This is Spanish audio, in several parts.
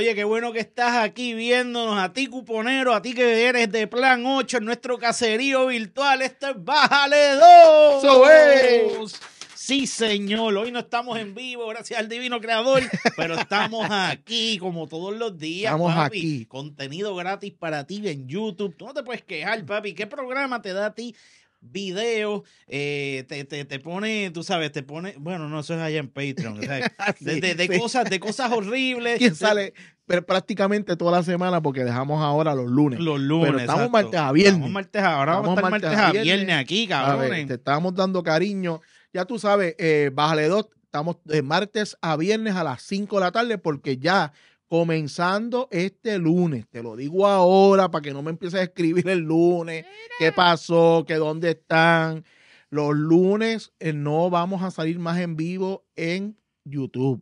Oye, qué bueno que estás aquí viéndonos, a ti cuponero, a ti que eres de Plan 8 en nuestro caserío virtual. Este es Bájale 2. Sí, señor, hoy no estamos en vivo, gracias al divino creador, pero estamos aquí como todos los días. Estamos aquí. Contenido gratis para ti en YouTube. Tú no te puedes quejar, papi. ¿Qué programa te da a ti videos, eh, te, te, te, pone, tú sabes, te pone, bueno, no, eso es allá en Patreon, ah, de, cosas, de cosas horribles. ¿Quién sale? Pero prácticamente toda la semana porque dejamos ahora los lunes. Los lunes. Pero estamos martes a viernes. Estamos martes a, ahora vamos martes, a, viernes. aquí, cabrón. te estamos dando cariño. Ya tú sabes, eh, bájale dos, estamos de martes a viernes a las 5 de la tarde porque ya comenzando este lunes. Te lo digo ahora para que no me empieces a escribir el lunes. ¿Qué pasó? ¿Qué dónde están? Los lunes eh, no vamos a salir más en vivo en YouTube.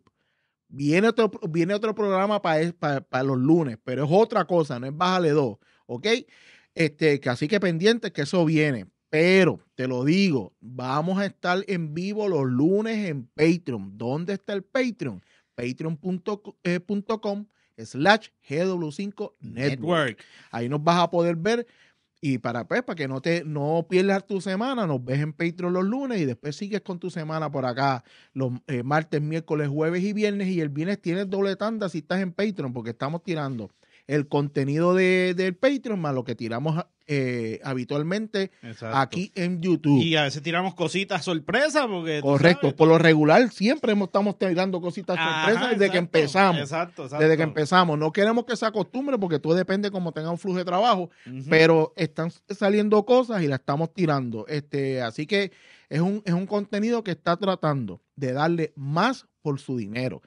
Viene otro, viene otro programa para, para, los lunes, pero es otra cosa, no es bájale dos, ¿ok? Este, que así que pendiente que eso viene. Pero te lo digo, vamos a estar en vivo los lunes en Patreon. ¿Dónde está el Patreon? patreon.com eh, slash GW5 Network. Ahí nos vas a poder ver y para, pues, que no te no pierdas tu semana, nos ves en Patreon los lunes y después sigues con tu semana por acá los eh, martes, miércoles, jueves y viernes. Y el viernes tienes doble tanda si estás en Patreon, porque estamos tirando el contenido del Patreon más lo que tiramos eh, habitualmente aquí en YouTube. Y a veces tiramos cositas sorpresas porque... Correcto, por lo regular siempre estamos tirando cositas sorpresas desde que empezamos. Exacto, exacto, Desde que empezamos. No queremos que se acostumbre porque todo depende cómo tenga un flujo de trabajo, pero están saliendo cosas y las estamos tirando. Este, así que es un, es un contenido que está tratando de darle más por su dinero.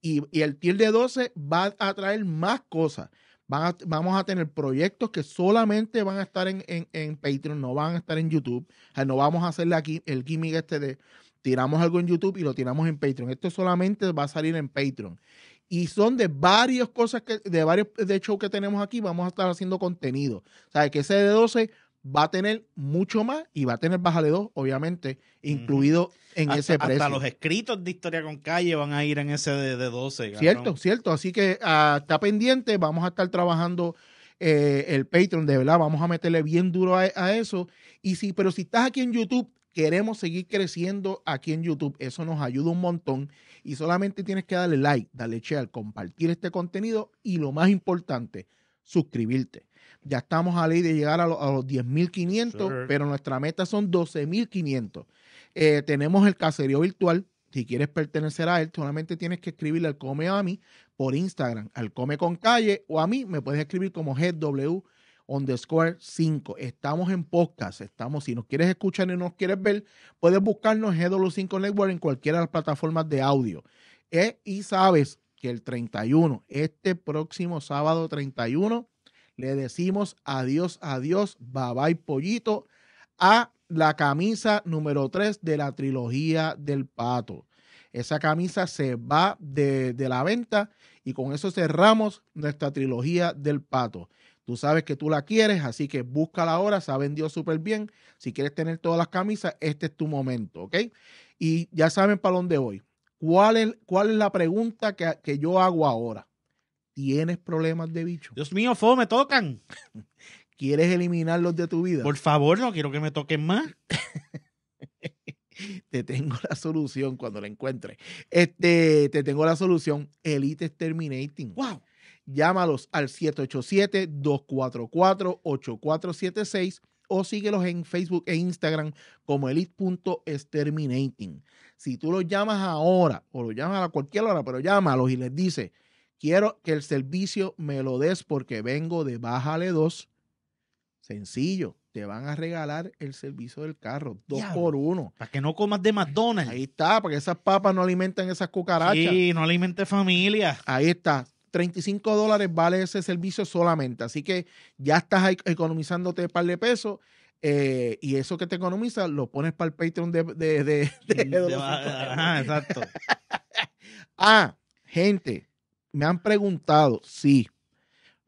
Y, y el tier de 12 va a traer más cosas vamos a tener proyectos que solamente van a estar en, en, en, Patreon, no van a estar en YouTube. no vamos a hacerle aquí el gimmick este de tiramos algo en YouTube y lo tiramos en Patreon. Esto solamente va a salir en Patreon. Y son de varias cosas, que, de varios de shows que tenemos aquí, vamos a estar haciendo contenido. O sea, que ese de 12 va a tener mucho más y va a tener baja de 2, obviamente, incluido en ese precio. Hasta los escritos de Historia con Calle van a ir en ese de, de 12. Cierto, cierto. Así que ah, está pendiente, vamos a estar trabajando eh, el Patreon, de verdad, vamos a meterle bien duro a, eso. Y si, pero si estás aquí en YouTube, queremos seguir creciendo aquí en YouTube. Eso nos ayuda un montón. Y solamente tienes que darle like, darle share, compartir este contenido y lo más importante, suscribirte ya estamos a ley de llegar a, los 10.500, pero nuestra meta son 12.500. Eh, tenemos el caserío virtual. Si quieres pertenecer a él, solamente tienes que escribirle al Come a mí por Instagram, al Come con Calle, o a mí me puedes escribir como GW underscore 5. Estamos en podcast, estamos, si nos quieres escuchar y nos quieres ver, puedes buscarnos GW5 Network en cualquiera de las plataformas de audio. Eh, y sabes que el 31, este próximo sábado 31, le decimos adiós, adiós, bye bye pollito, a la camisa número 3 de la trilogía del pato. Esa camisa se va de, de la venta y con eso cerramos nuestra trilogía del pato. Tú sabes que tú la quieres, así que búscala ahora, se ha vendido súper bien. Si quieres tener todas las camisas, este es tu momento, ¿ok? Y ya saben para dónde voy. ¿Cuál es, cuál es la pregunta que, que yo hago ahora? tienes problemas de bicho. Dios mío, fo, me tocan. ¿Quieres eliminarlos de tu vida? Por favor, no quiero que me toquen más. te tengo la solución cuando la encuentre. Este, te tengo la solución. Elite Exterminating. ¡Wow! Llámalos al 787-244-8476 o síguelos en Facebook e Instagram como elite.exterminating. Si tú los llamas ahora o los llamas a cualquier hora, pero llámalos y les dice Quiero que el servicio me lo des porque vengo de Bájale 2. Sencillo, te van a regalar el servicio del carro, dos por uno. Para que no comas de McDonald's. Ahí está, para que esas papas no alimenten esas cucarachas. Sí, no alimente familia. Ahí está. 35 dólares vale ese servicio solamente. Así que ya estás e-, economizándote un par de pesos. Eh, y eso que te economizas lo pones para el Patreon de. exacto. ah, gente, me han preguntado, sí,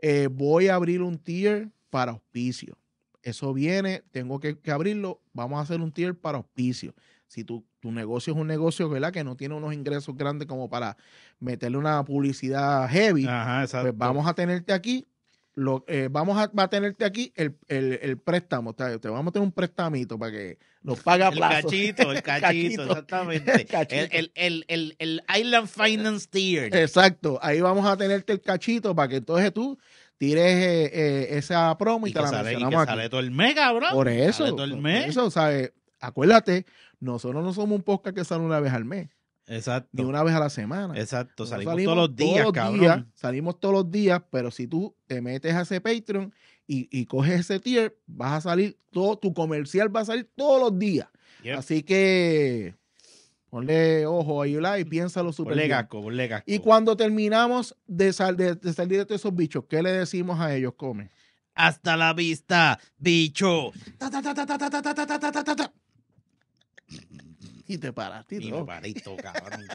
eh, voy a abrir un tier para auspicio. Eso viene, tengo que, abrirlo, vamos a hacer un tier para auspicio. Si tu, tu negocio es un negocio ¿verdad? que no tiene unos ingresos grandes como para meterle una publicidad heavy, pues vamos a tenerte aquí lo, eh, vamos a, tenerte aquí el, préstamo, te vamos a tener un prestamito para que nos pague a plazo. El cachito, el cachito, exactamente. El, cachito. el, Island Finance Tier. Exacto, ahí vamos a tenerte el cachito para que entonces tú tires eh, eh, esa promo y, te la sale, que sale todo el mes, cabrón. Por eso, sale todo el mes. por eso, Acuérdate, nosotros no somos un podcast que sale una vez al mes. Exacto. Ni una vez a la semana. Exacto. Salimos, todos los días, salimos todos los días, pero si tú te metes a ese Patreon y, coges ese tier, vas a salir todo, tu comercial va a salir todos los días. Así que ponle ojo a Yula y piénsalo súper super Y cuando terminamos de, de, salir de esos bichos, ¿qué le decimos a ellos, Come? Hasta la vista, bicho y te paraste. Y, y me parito, cabrón.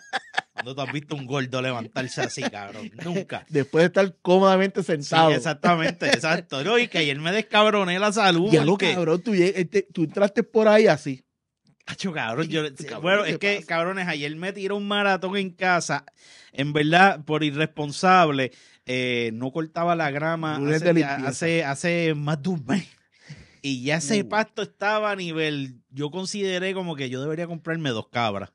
¿Cuándo tú has visto un gordo levantarse así, cabrón? Nunca. Después de estar cómodamente sentado. exactamente, exacto. y que ayer me descabroné la salud. Ya lo que... cabrón, tú, este, tú entraste por ahí así. Cacho, cabrón, bueno, es que, cabrones, ayer me tiró un maratón en casa, en verdad, por irresponsable, eh, no cortaba la grama hace, hace, hace, más de un mes. Y ya ese pasto estaba a nivel. Yo consideré como que yo debería comprarme dos cabras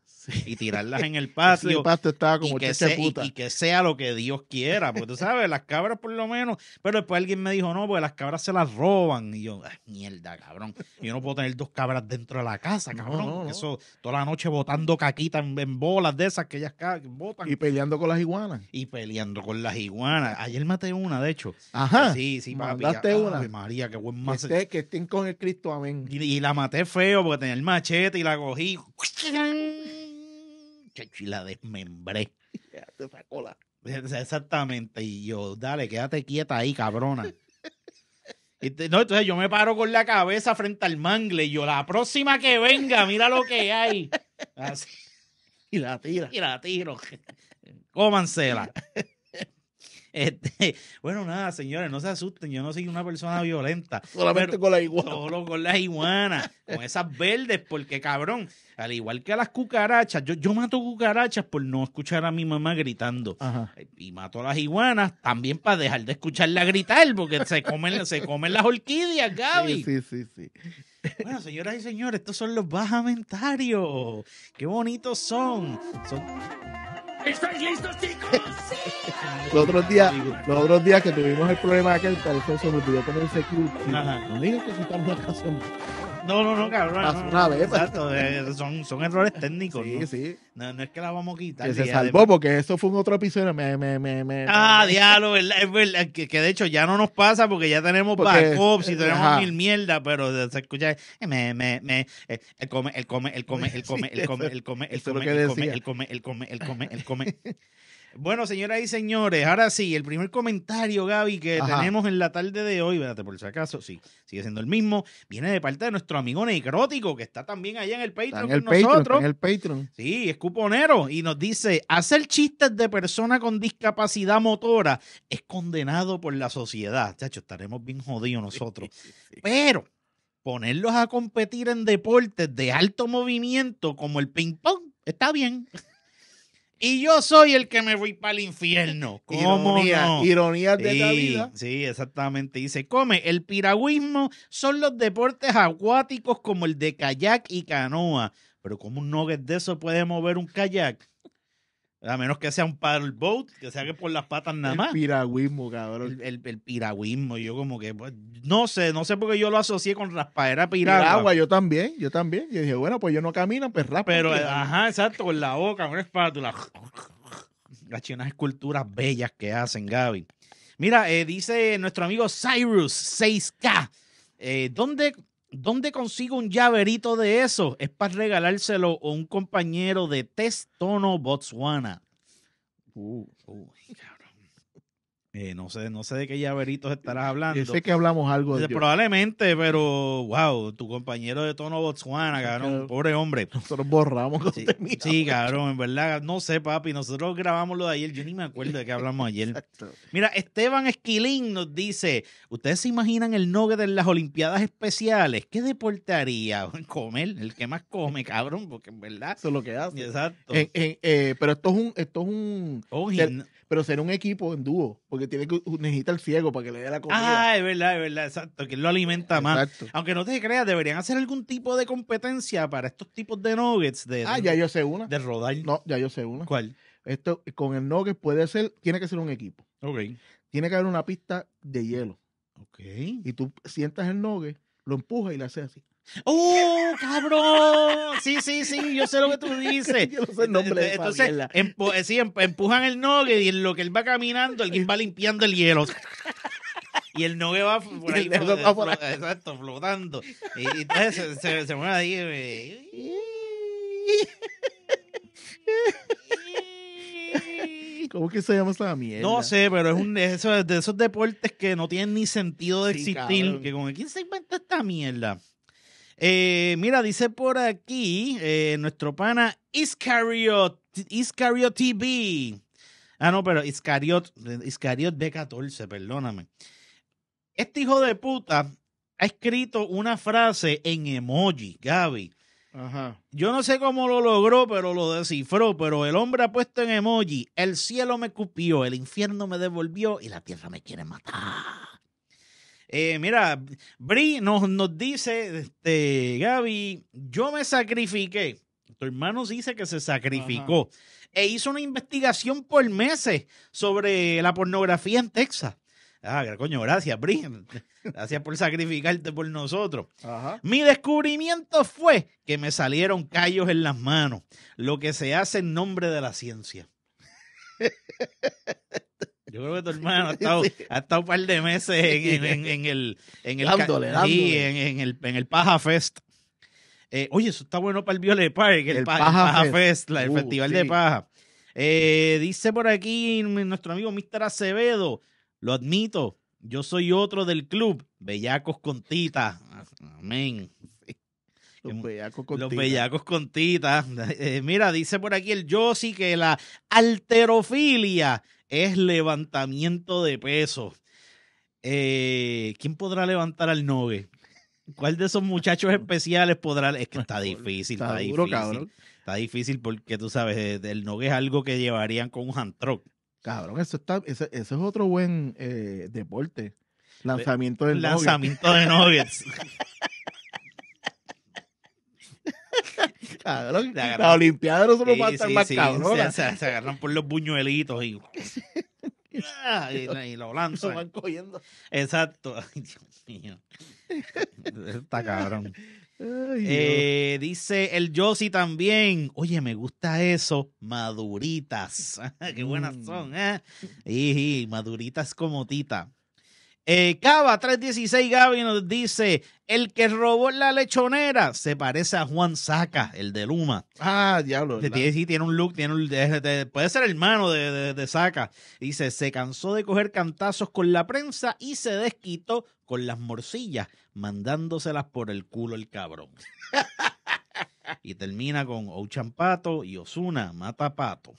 y tirarlas en el patio. como y que, sea, Y, que sea lo que Dios quiera, porque tú sabes, las cabras por lo menos. Pero después alguien me dijo, no, porque las cabras se las roban. Y yo, ah, mierda, cabrón. Yo no puedo tener dos cabras dentro de la casa, cabrón. Eso, toda la noche botando caquitas en, bolas de esas que ellas botan. Y peleando con las iguanas. Y peleando con las iguanas. Ayer maté una, de hecho. Ajá. Sí, sí, papi. una. Ay, María, qué buen más. Que, estén con el Cristo, amén. Y, y la maté feo porque tenía el machete y la cogí. Y la desmembré. Exactamente. Y yo, dale, quédate quieta ahí, cabrona. No, entonces yo me paro con la cabeza frente al mangle y yo, la próxima que venga, mira lo que hay. Y la tira. Y la tiro. Cómansela. Este, bueno, nada, señores, no se asusten. Yo no soy una persona violenta. Solamente con las iguanas. Solo con las iguanas. con esas verdes, porque cabrón, al igual que a las cucarachas, yo, mato cucarachas por no escuchar a mi mamá gritando. Y mato a las iguanas también para dejar de escucharla gritar, porque se comen, se comen las orquídeas, Gaby. sí, sí. sí. Bueno, señoras y señores, estos son los bajamentarios. Qué bonitos son. Son. ¿Estáis listos, chicos? ¡Sí! los, otros días, los otros días que tuvimos el problema aquel, tal que se me olvidó ponerse aquí. No digas que en la casa. No, no, no, cabrón. Exacto, son, son errores técnicos. ¿no? sí. No, no es que la vamos a quitar. se salvó porque eso fue un otro episodio. Me, me, me, me ah, diablo, es verdad. Que, que, de hecho ya no nos pasa porque ya tenemos porque, backups y eh, tenemos mil mierda, pero se escucha. Eh, me, me, me. Eh, come, él come, él come, él come, él come, el come, el come, el come, el come, el come, el come, el come. Bueno, señoras y señores, ahora sí, el primer comentario, Gaby, que tenemos en la tarde de hoy, véate por si acaso, sí, sigue siendo el mismo, viene de parte de nuestro amigo Necrótico, que está también allá en el Patreon en el Patreon, nosotros. En el Patreon. Sí, es cuponero, y nos dice, hacer chistes de persona con discapacidad motora es condenado por la sociedad. Chacho, estaremos bien jodidos nosotros. Pero ponerlos a competir en deportes de alto movimiento como el ping-pong, está bien. Y yo soy el que me voy para el infierno. ¿Cómo Ironía, de la vida. Sí, exactamente. Dice, come, el piragüismo son los deportes acuáticos como el de kayak y canoa. Pero como un nugget de eso puede mover un kayak? A menos que sea un paddle boat, que sea que por las patas nada más. El piragüismo, cabrón. El, piragüismo, yo como que, pues, no sé, no sé por qué yo lo asocié con raspadera piragua. agua yo también, yo también. Yo dije, bueno, pues yo no camino, pues raspa. Pero, ajá, exacto, con la boca, con una espátula. Las unas esculturas bellas que hacen, Gaby. Mira, eh, dice nuestro amigo Cyrus 6K. Eh, ¿Dónde ¿Dónde consigo un llaverito de eso? Es para regalárselo a un compañero de Testono, Botswana. Uh. Oh, eh, no, sé, no sé de qué llaveritos estarás hablando. Yo sé que hablamos algo de. Probablemente, pero wow, tu compañero de tono Botswana, cabrón, pobre hombre. Nosotros borramos sí, cabrón, en verdad, no sé, papi, nosotros grabamos lo de ayer, yo ni me acuerdo de qué hablamos ayer. Mira, Esteban Esquilín nos dice: ¿Ustedes se imaginan el nugget de las Olimpiadas Especiales? ¿Qué deportaría, haría? Comer, el que más come, cabrón, porque en verdad. Eso es lo que hace. Exacto. Eh, pero esto es un. Esto es un. Oh, pero ser un equipo en dúo, porque tiene que necesita el ciego para que le dé la comida. Ah, es verdad, es verdad, exacto, que él lo alimenta exacto. Aunque no te creas, deberían hacer algún tipo de competencia para estos tipos de nuggets de Ah, ya yo sé una. De rodar. No, ya yo sé una. ¿Cuál? Esto con el nugget puede ser, tiene que ser un equipo. Ok. Tiene que haber una pista de hielo. Ok. Y tú sientas el nugget, lo empujas y le haces así. ¡Oh, cabrón! Sí, sí, sí, yo sé lo que tú dices. yo no sé el nombre Entonces, eh, empujan el nogue y en lo que él va caminando, alguien va limpiando el hielo. y el nogue va por ahí. Exacto, flotando. Y, entonces se, se, mueve ahí. Eh, ¿Cómo que se llama esa mierda? No sé, pero es un de esos deportes que no tienen ni sentido de existir. Que con quién se inventa esta mierda. Eh, mira, dice por aquí eh, nuestro pana Iscariot, Iscariot TV. Ah, no, pero Iscariot, Iscariot B14, perdóname. Este hijo de puta ha escrito una frase en emoji, Gaby. Ajá. Yo no sé cómo lo logró, pero lo descifró. Pero el hombre ha puesto en emoji: el cielo me cupió, el infierno me devolvió y la tierra me quiere matar. Eh, mira, Bri nos, nos dice, este, Gaby, yo me sacrifiqué. Tu hermano dice que se sacrificó e hizo una investigación por meses sobre la pornografía en Texas. Ah, coño, gracias, Bri. Gracias por sacrificarte por nosotros. Mi descubrimiento fue que me salieron callos en las manos, lo que se hace en nombre de la ciencia. Yo creo que tu hermano ha estado, un par de meses en, en, el, en, el, en el, Paja Fest. Eh, oye, eso está bueno para el Violet Park, el, Paja, Fest, el uh, Festival de Paja. Eh, dice por aquí nuestro amigo Mr. Acevedo, lo admito, yo soy otro del club, Bellacos con Tita. Amén. Los bellacos con Los bellacos con eh, mira, dice por aquí el Yossi que la alterofilia es levantamiento de peso. Eh, ¿Quién podrá levantar al Nogue? ¿Cuál de esos muchachos especiales podrá? Es que está difícil, está, difícil. Cabrón. Está difícil porque tú sabes, el Nogue es algo que llevarían con un hand truck. Cabrón, eso está, es otro buen eh, deporte. Lanzamiento del Lanzamiento de Nuggets. cabrón, la, Olimpiada no solo lo faltan sí, más sí, Se, se, agarran por los buñuelitos y, y, lo lanzan. Exacto. Dios mío. Está cabrón. Eh, dice el Josi también. Oye, me gusta eso. Maduritas. Qué buenas mm. son, ¿eh? maduritas como tita. Eh, Cava 316 Gaby nos dice: El que robó la lechonera se parece a Juan Saca, el de Luma. Ah, diablo. Tiene, sí, tiene un look, tiene puede ser hermano de, de, Saca. Dice: Se cansó de coger cantazos con la prensa y se desquitó con las morcillas, mandándoselas por el culo el cabrón. y termina con Ochampato y Osuna mata pato.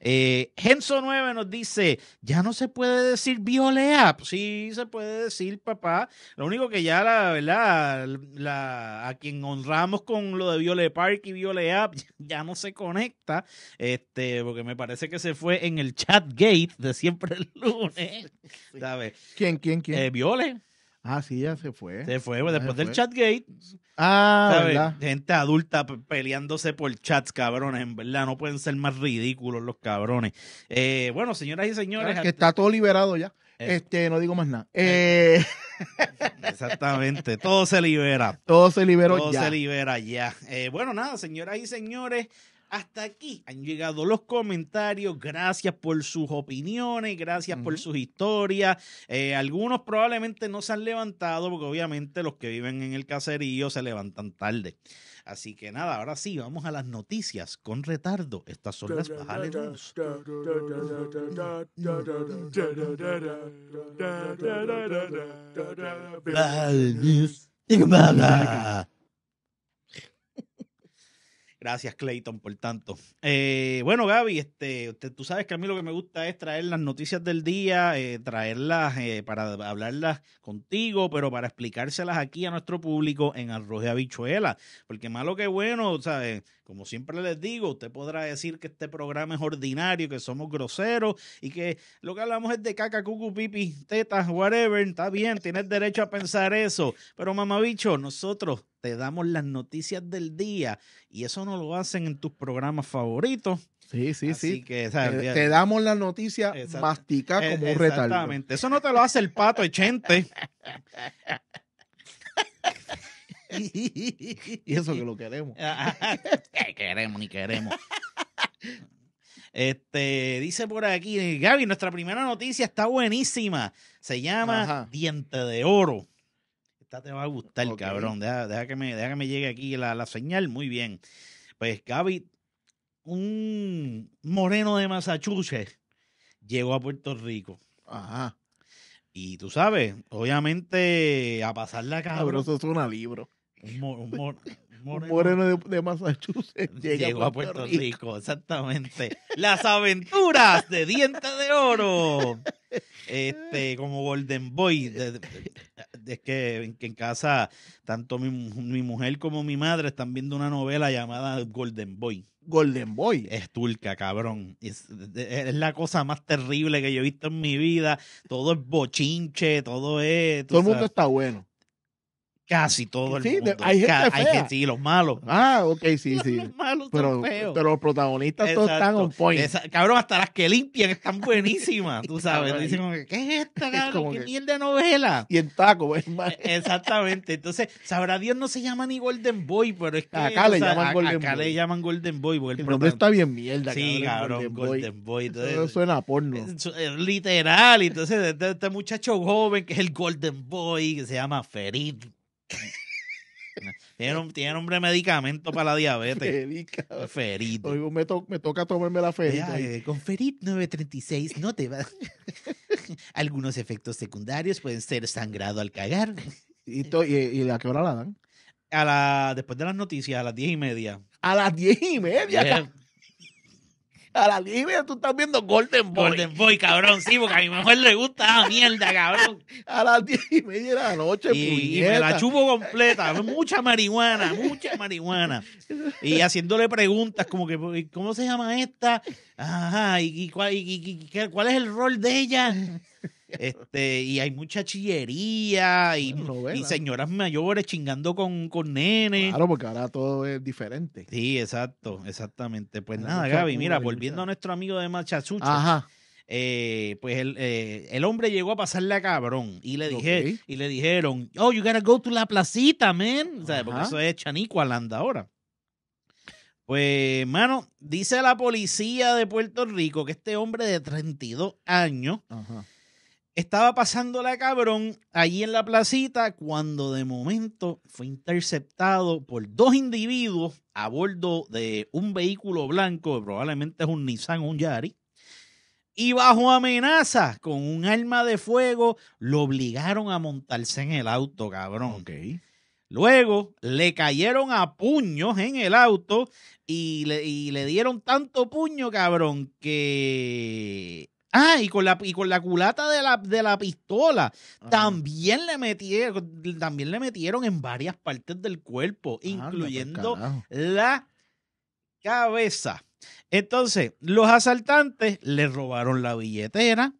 Eh, Genso 9 nos dice, ya no se puede decir violea. Pues sí, se puede decir papá. Lo único que ya la verdad, la, a quien honramos con lo de Viole Park y App ya no se conecta, este, porque me parece que se fue en el chat gate de siempre el lunes. ¿Sabes? ¿Quién, quién, quién? Eh, Viole. Ah, sí, ya se fue. Se fue, después del chatgate. Ah, ¿verdad? Gente adulta peleándose por chats, cabrones. En verdad, no pueden ser más ridículos los cabrones. Eh, bueno, señoras y señores. Ah, que está todo liberado ya. Eh. Este, no digo más nada. Eh. Exactamente, todo se libera. Todo se liberó ya. Todo se libera ya. bueno, nada, señoras y señores. Hasta aquí han llegado los comentarios. Gracias por sus opiniones, gracias por sus historias. Eh, algunos probablemente no se han levantado porque obviamente los que viven en el caserío se levantan tarde. Así que nada, ahora sí, vamos a las noticias con retardo. Estas son las bajales. Gracias, Clayton, por tanto. Eh, bueno, Gaby, este, tú sabes que a mí lo que me gusta es traer las noticias del día, eh, traerlas eh, para hablarlas contigo, pero para explicárselas aquí a nuestro público en Arroz de Habichuela. Porque malo que bueno, ¿sabes? Como siempre les digo, usted podrá decir que este programa es ordinario, que somos groseros y que lo que hablamos es de caca, cucu, pipi, tetas, whatever. Está bien, tienes derecho a pensar eso. Pero mamabicho, nosotros te damos las noticias del día y eso no lo hacen en tus programas favoritos. Sí, sí, Así sí. Que, te, damos las noticias, masticadas e, como un retardo. Exactamente. Eso no te lo hace el pato echente. y eso que lo queremos. queremos ni queremos. Este, dice por aquí, Gaby, nuestra primera noticia está buenísima. Se llama Diente de Oro. Esta te va a gustar, el cabrón. Deja, que me, deja, me, llegue aquí la, señal. Muy bien. Pues Gaby, un moreno de Massachusetts llegó a Puerto Rico. Y tú sabes, obviamente, a pasar la cabrón. eso suena libro. Un, moreno, de, Massachusetts llegó a Puerto, Rico. exactamente. Las aventuras de Dientes de Oro. Este, como Golden Boy. Es que, en casa, tanto mi, mi mujer como mi madre están viendo una novela llamada Golden Boy. Golden Boy. Es turca, cabrón. Es, la cosa más terrible que yo he visto en mi vida. Todo es bochinche, todo es. Todo el mundo está bueno. Casi todo el sí, mundo. Hay gente fea. sí, los malos. Ah, ok, sí, sí. Los malos pero, Pero los protagonistas todos están on point. cabrón, hasta las que limpian están buenísimas, tú sabes. dicen dicen, ¿qué es esta, cabrón? ¿Qué mierda de novela? Y en taco, pues, e, Exactamente. Entonces, sabrá Dios, no se llama ni Golden Boy, pero es que... Acá le, llaman, a, Golden acá le llaman Golden Boy. Porque el, nombre está bien mierda, Sí, cabrón, Golden, Boy. Eso suena a porno. Eh, eh, literal. Entonces, este, este muchacho joven que es el Golden Boy, que se llama Ferid tiene, tiene, nombre medicamento para la diabetes. Ferit. me, toca tomarme la ferita. Eh, con Ferit 936 no te va. Algunos efectos secundarios pueden ser sangrado al cagar. ¿Y, a qué hora la dan? A la, después de las noticias, a las diez y media. A las diez y media. Eh, a la media tú estás viendo Golden Boy. Golden Boy, cabrón, sí, porque a mi mujer le gusta mierda, cabrón. A las diez y media de la noche, y, y me la chupo completa, mucha marihuana, mucha marihuana. Y haciéndole preguntas como que, ¿cómo se llama esta? Ajá, y cuál es el rol de ella? este, y hay mucha chillería y, señoras mayores chingando con, nene nenes. Claro, porque ahora todo es diferente. Sí, exacto, exactamente. Pues nada, Gaby, mira, volviendo a nuestro amigo de Machachucho. Ajá. Eh, pues eh, el, hombre llegó a pasarle a cabrón y le dije y le dijeron oh you gotta go to la placita man o sea, porque eso es anda ahora pues mano dice la policía de Puerto Rico que este hombre de 32 años Ajá estaba pasando la cabrón allí en la placita cuando de momento fue interceptado por dos individuos a bordo de un vehículo blanco, probablemente es un Nissan o un Yari. Y bajo amenaza con un arma de fuego lo obligaron a montarse en el auto, cabrón. Okay. Luego le cayeron a puños en el auto y le, y le dieron tanto puño, cabrón, que Ah, y con la, con la culata de la, pistola. También le metieron, también le metieron en varias partes del cuerpo, ah, incluyendo la cabeza. Entonces, los asaltantes le robaron la billetera,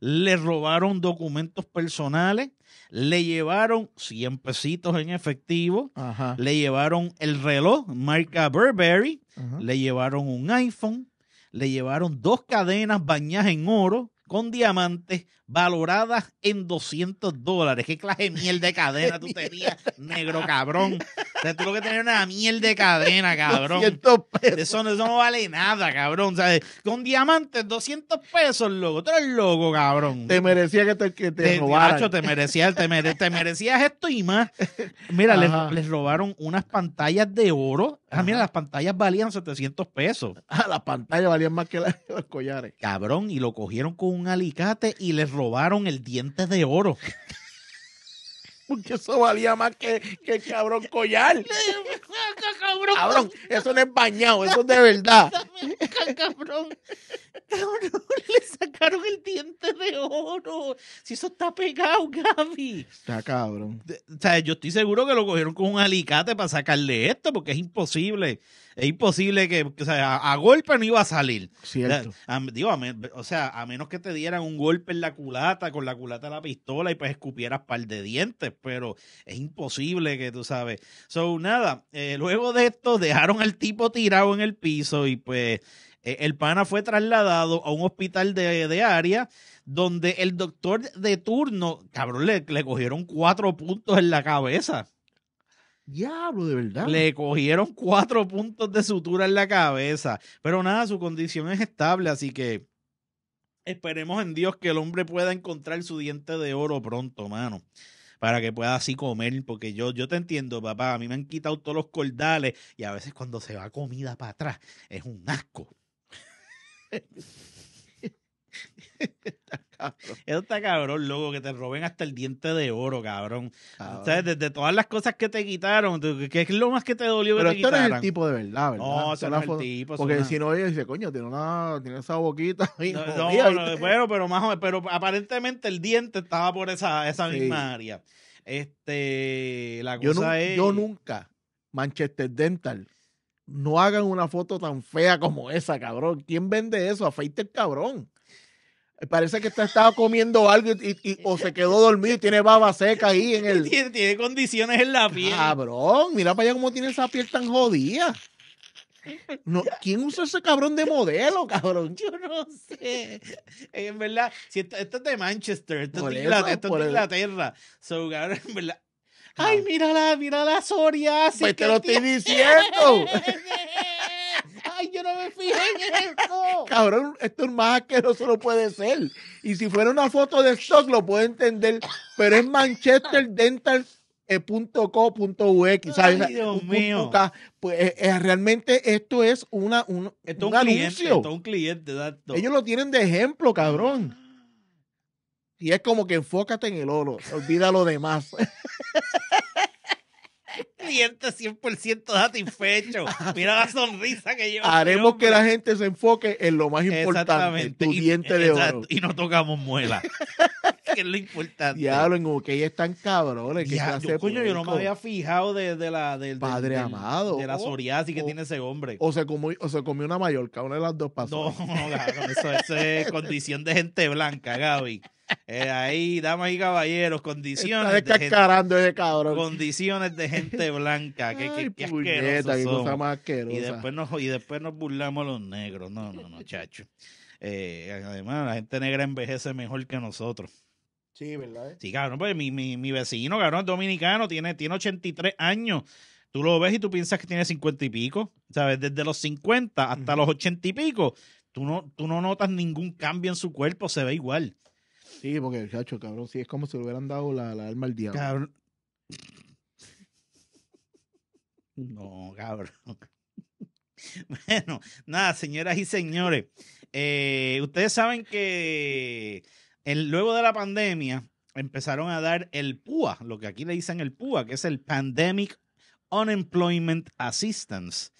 le robaron documentos personales, le llevaron 100 pesitos en efectivo, le llevaron el reloj marca Burberry, le llevaron un iPhone, le llevaron dos cadenas bañadas en oro con diamantes valoradas en 200 dólares. ¿Qué clase de miel de cadena tú tenías, negro cabrón? O sea, tú lo que tenías una miel de cadena, cabrón. 200 pesos. Eso, no, vale nada, cabrón. sea Con diamantes, 200 pesos, loco. Tú eres loco, cabrón. Te merecía que te, te, robaran. te, merecías, esto y más. Mira, les, robaron unas pantallas de oro. Ah, mira, las pantallas valían 700 pesos. Ah, las pantallas valían más que los collares. Cabrón, y lo cogieron con un alicate y les robaron el diente de oro. Porque eso valía más que, que el cabrón collar. cabrón. cabrón, eso no es bañado, eso es de verdad. cabrón. Cabrón, le sacaron el diente de oro. Si eso está pegado, Gaby. Está cabrón. O sea, yo estoy seguro que lo cogieron con un alicate para sacarle esto, porque es imposible es imposible que, o sea, a, golpe no iba a salir. Cierto. o sea, a menos que te dieran un golpe en la culata, con la culata de la pistola y pues escupieras par de dientes, pero es imposible que tú sabes. So, nada, eh, luego de esto dejaron al tipo tirado en el piso y pues eh, el pana fue trasladado a un hospital de, área donde el doctor de turno, cabrón, le, le cogieron cuatro puntos en la cabeza. Diablo, de verdad. Le cogieron cuatro puntos de sutura en la cabeza. Pero nada, su condición es estable, así que esperemos en Dios que el hombre pueda encontrar su diente de oro pronto, mano. Para que pueda así comer, porque yo, yo te entiendo, papá. A mí me han quitado todos los cordales y a veces cuando se va comida para atrás es un asco. Eso está cabrón, loco, que te roben hasta el diente de oro, cabrón. O sea, desde todas las cosas que te quitaron, que es lo más que te dolió Pero que te es el tipo de verdad, ¿verdad? No, es el tipo. Porque si no, ella dice, coño, tiene, una, esa boquita. Ahí, no, pero, pero, pero aparentemente el diente estaba por esa, esa misma área. Este, la cosa es... Yo nunca, Manchester Dental, no hagan una foto tan fea como esa, cabrón. ¿Quién vende eso? Afeite el cabrón. Eh, parece que está, estaba comiendo algo o se quedó dormido y tiene baba seca ahí en el. Tiene, condiciones en la piel. Cabrón, mira para allá cómo tiene esa piel tan jodida. No, ¿Quién usa ese cabrón de modelo, cabrón? Yo no sé. Eh, en verdad, si esto, es de Manchester, esto es de, Inglaterra. de Inglaterra. So, cabrón, en verdad. Ah. Ay, mírala, mírala, Soria. Pues te lo estoy diciendo. yo no me fijé en eso! Cabrón, esto es más que no puede ser. Y si fuera una foto de stock, lo puedo entender, pero es Manchester eh, Dios mío. pues eh, eh, realmente esto es una, un, esto es un cliente, Ellos lo tienen de ejemplo, cabrón. Y es como que enfócate en el oro, olvida lo demás. Cliente 100% satisfecho. Mira la sonrisa que lleva. Este Haremos que la gente se enfoque en lo más importante, tu diente de oro. Y no tocamos muela. que es lo importante. Diablo, en UK están cabrones. yo, yo no me había fijado de, la del, Padre amado. De la psoriasis que oh, tiene ese hombre. O se, comió, o se comió una mallorca, una de las dos pasadas No, eso es condición de gente blanca, Gaby. Eh, ahí, damas y caballeros, condiciones. Está descascarando ese cabrón. Condiciones de gente blanca. que, Y después, nos, y después nos burlamos los negros. No, no, no, chacho. Eh, además, la gente negra envejece mejor que nosotros. Sí, ¿verdad? Sí, cabrón, pues mi, mi, mi vecino, cabrón, es dominicano, tiene, tiene 83 años. Tú lo ves y tú piensas que tiene 50 y pico. ¿Sabes? Desde los 50 hasta los 80 y pico, tú no, tú no notas ningún cambio en su cuerpo, se ve igual. Sí, porque, el cacho, cabrón, sí, es como si le hubieran dado la, la alma al diablo. Cabrón. No, cabrón. Bueno, nada, señoras y señores, eh, ustedes saben que luego de la pandemia empezaron a dar el PUA, lo que aquí le dicen el PUA, que es el Pandemic Unemployment Assistance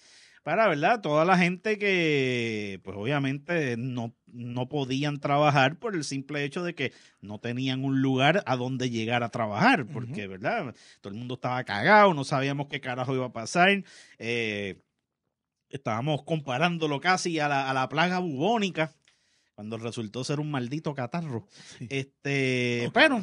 para, ¿verdad? Toda la gente que, pues obviamente no, no podían trabajar por el simple hecho de que no tenían un lugar a donde llegar a trabajar, porque, ¿verdad? Todo el mundo estaba cagado, no sabíamos qué carajo iba a pasar. Eh, estábamos comparándolo casi a la plaga bubónica cuando resultó ser un maldito catarro. Este, pero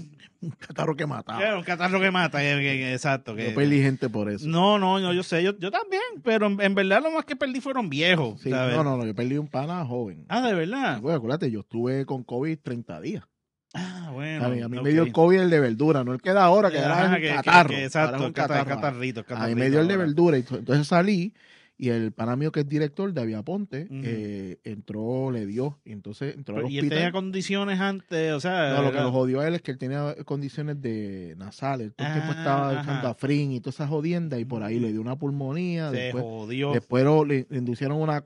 un catarro que mata. un catarro que mata, que, exacto. yo perdí gente por eso. No, no, no yo sé, yo, yo también, pero en, verdad lo más que perdí fueron viejos. No, no, no, yo perdí un pana joven. Ah, de verdad. Bueno, pues, acuérdate, yo estuve con COVID 30 días. Ah, bueno. A mí, me dio el COVID el de verdura, no el que da ahora, que era catarro. exacto, el catarrito, A mí me dio el de verdura, y entonces salí y el pan amigo que es director, de Aponte, eh, entró, le dio. Y entonces entró al hospital. ¿Y él tenía condiciones antes? O sea, no, lo que lo jodió a él es que él tenía condiciones de nasales. Todo el tiempo ah, estaba el cantafrín y toda esa jodienda. Y por ahí le dio una pulmonía. Se después, jodió. Después le, inducieron una,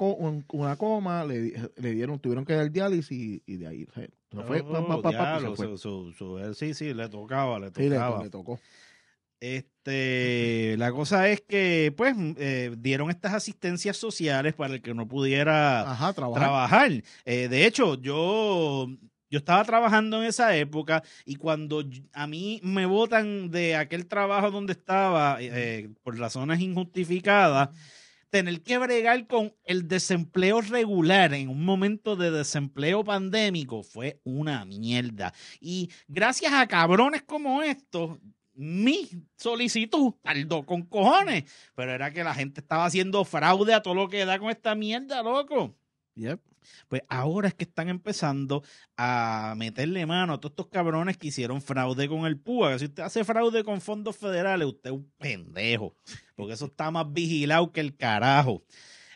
coma, le, le, dieron, tuvieron que dar diálisis y, de ahí. no, fue, fue. sí, sí, le tocaba, le tocaba. Sí, le tocó. Este, la cosa es que, pues, mm, eh, dieron estas asistencias sociales para el que no pudiera trabajar. Eh, de hecho, yo, yo estaba trabajando en esa época y cuando a mí me votan de aquel trabajo donde estaba eh, eh por razones injustificadas, tener que bregar con el desempleo regular en un momento de desempleo pandémico fue una mierda. Y gracias a cabrones como estos, mi solicitud tardó con cojones, pero era que la gente estaba haciendo fraude a todo lo que da con esta mierda, loco. Pues ahora es que están empezando a meterle mano a todos estos cabrones que hicieron fraude con el PUA. Si usted hace fraude con fondos federales, usted es un pendejo, porque eso está más vigilado que el carajo.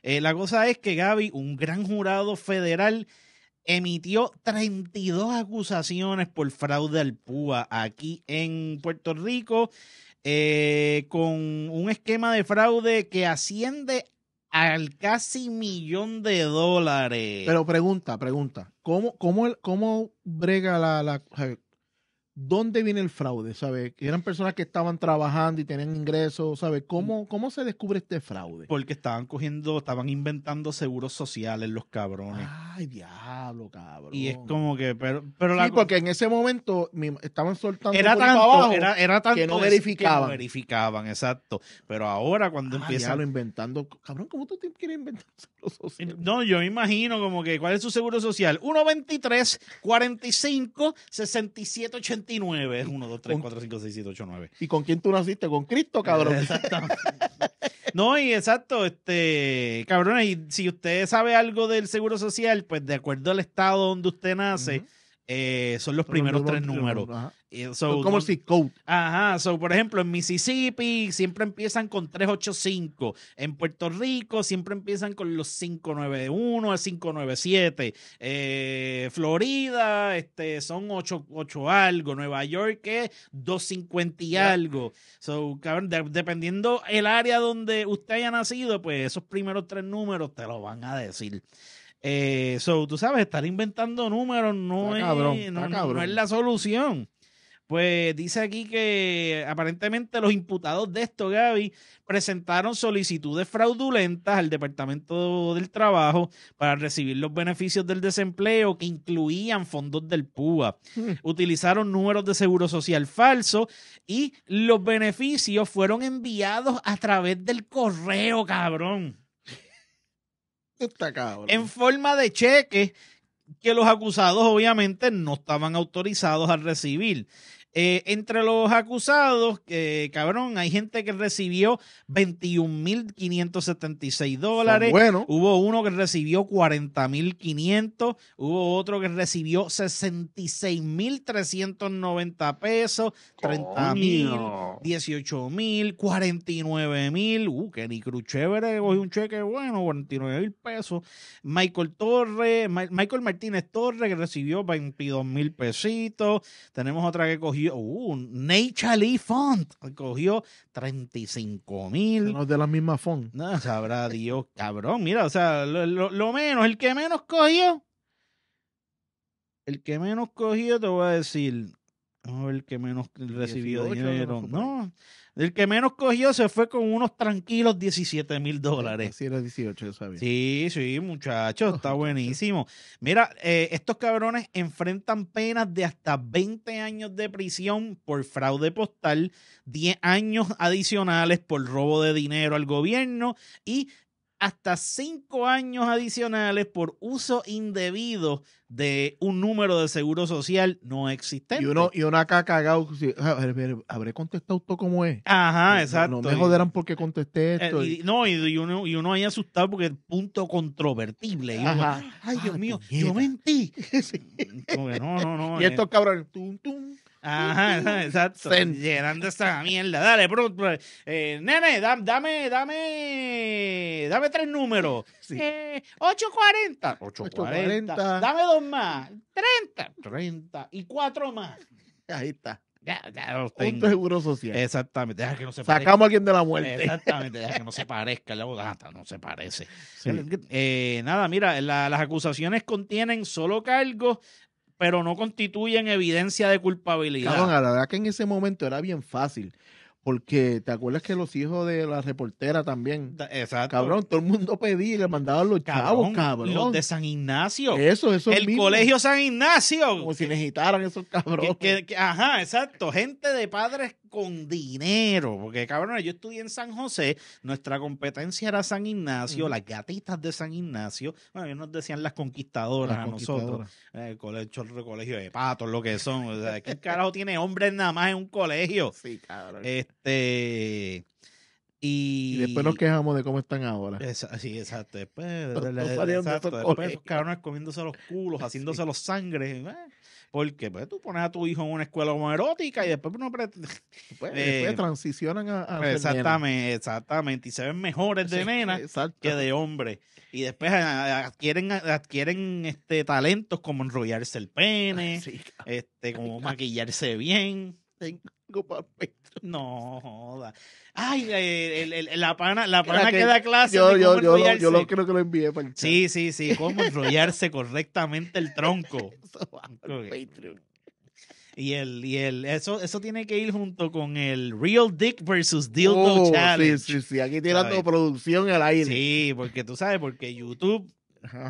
Eh, la cosa es que Gaby, un gran jurado federal, emitió 32 acusaciones por fraude al PUA aquí en Puerto Rico, eh, con un esquema de fraude que asciende al casi millón de dólares. Pero pregunta, pregunta, ¿cómo, cómo, cómo brega la, ¿Dónde viene el fraude? ¿Sabe? Eran personas que estaban trabajando y tenían ingresos, ¿sabes? ¿Cómo, mm. ¿Cómo se descubre este fraude? Porque estaban cogiendo, estaban inventando seguros sociales los cabrones. Ay, diablo, cabrón. Y es como que, pero, pero sí, porque en ese momento estaban soltando era tanto, era, era tanto que no verificaban. verificaban, exacto. Pero ahora cuando ah, empieza empiezan lo inventando, cabrón, ¿cómo tú quieres inventar seguros sociales? No, yo me imagino como que ¿cuál es su seguro social? 123 45 67 85 es 1, 2, 3, 4, 5, 6, 7, 8, 9. ¿Y con quién tú naciste? Con Cristo, cabrón. Exactamente. No, y exacto, este, cabrón, y si usted sabe algo del seguro social, pues de acuerdo al estado donde usted nace, eh, son los primeros tres números. Eh, como si code. Ajá, so, por ejemplo, en Mississippi siempre empiezan con 385. En Puerto Rico siempre empiezan con los 591 cinco 597. Eh, Florida este, son 88 algo. Nueva York es 250 y algo. So, dependiendo el área donde usted haya nacido, pues esos primeros tres números te lo van a decir. Eh, so, tú sabes, estar inventando números no, es, la solución. Pues dice aquí que aparentemente los imputados de esto, Gaby, presentaron solicitudes fraudulentas al Departamento del Trabajo para recibir los beneficios del desempleo que incluían fondos del PUA. Hmm. Utilizaron números de seguro social falso y los beneficios fueron enviados a través del correo, cabrón. En forma de cheque que los acusados obviamente no estaban autorizados a recibir. Eh, entre los acusados, eh, cabrón, hay gente que recibió 21.576 dólares. Bueno. Hubo uno que recibió 40.500. Hubo otro que recibió 66.390 pesos. 30.000, 18.000, 49.000. Uh, Kenny Cruz chévere, hoy un cheque bueno, 49.000 pesos. Michael Torres, Michael Martínez Torres, que recibió 22.000 pesitos. Tenemos otra que cogió cogió, uh, Nature Lee Font cogió 35 mil. No de la misma font. sabrá Dios, cabrón. Mira, o sea, lo, menos, el que menos cogió. El que menos cogió, te voy a decir. el que menos recibió dinero. no el que menos cogió se fue con unos tranquilos 17 mil dólares. Sí, era 18, yo Sí, sí, muchachos, está buenísimo. Mira, eh, estos cabrones enfrentan penas de hasta 20 años de prisión por fraude postal, 10 años adicionales por robo de dinero al gobierno y hasta cinco años adicionales por uso indebido de un número de seguro social no existente. Y uno, y una acá cagado, habré contestado todo como es. Ajá, exacto. No, me joderán porque contesté eh, esto. y, no, y, uno, y uno ahí asustado porque el punto controvertible. Ay, Dios mío, yo mentí. no, no, no. Y estos eh. cabrones, tum, tum. Ajá, exacto. Llenando esta mierda. Dale, bro, eh, nene, dame, dame, dame, dame tres números. Sí. 840. Eh, 840. Dame dos más. 30. 30. Y cuatro más. Ahí está. Ya, ya Punto seguro social. Exactamente. Deja que no se Sacamos a alguien de la muerte. Exactamente. Deja que no se parezca. La ah, no se parece. Eh, nada, mira, las acusaciones contienen solo cargos pero no constituyen evidencia de culpabilidad. Cabrón, la verdad que en ese momento era bien fácil. Porque te acuerdas que los hijos de la reportera también. Exacto. Cabrón, todo el mundo pedía y le mandaban los chavos, cabrón. Los de San Ignacio. Eso, eso El colegio San Ignacio. Como si necesitaran esos cabrones. ajá, exacto. Gente de padres con dinero. Porque, cabrón, yo estudié en San José, nuestra competencia era San Ignacio, las gatitas de San Ignacio. Bueno, ellos nos decían las conquistadoras a nosotros. Eh, el colegio, de patos, lo que son. O sea, ¿qué carajo tiene hombres nada más en un colegio? Sí, cabrón. Este. Y, después nos quejamos de cómo están ahora. sí, exacto. Después, después esos cabrones comiéndose los culos, haciéndose los sangres. ¿eh? Porque pues, tú pones a tu hijo en una escuela homoerótica y después no pues, eh, transicionan a, a exactamente, exactamente. Y se ven mejores de mena nena que de hombre. Y después ah, adquieren, ah, adquieren este talentos como enrollarse el pene, este, como maquillarse bien tengo No, joda. Ay, el, la pana, la pana que, da clase. Yo, de cómo yo, yo, yo lo creo que lo envié para Sí, sí, sí. Cómo enrollarse correctamente el tronco. Eso Y el, y el, eso, eso tiene que ir junto con el Real Dick versus Dildo oh, Challenge. Sí, sí, sí. Aquí tiene la producción al aire. Sí, porque tú sabes, porque YouTube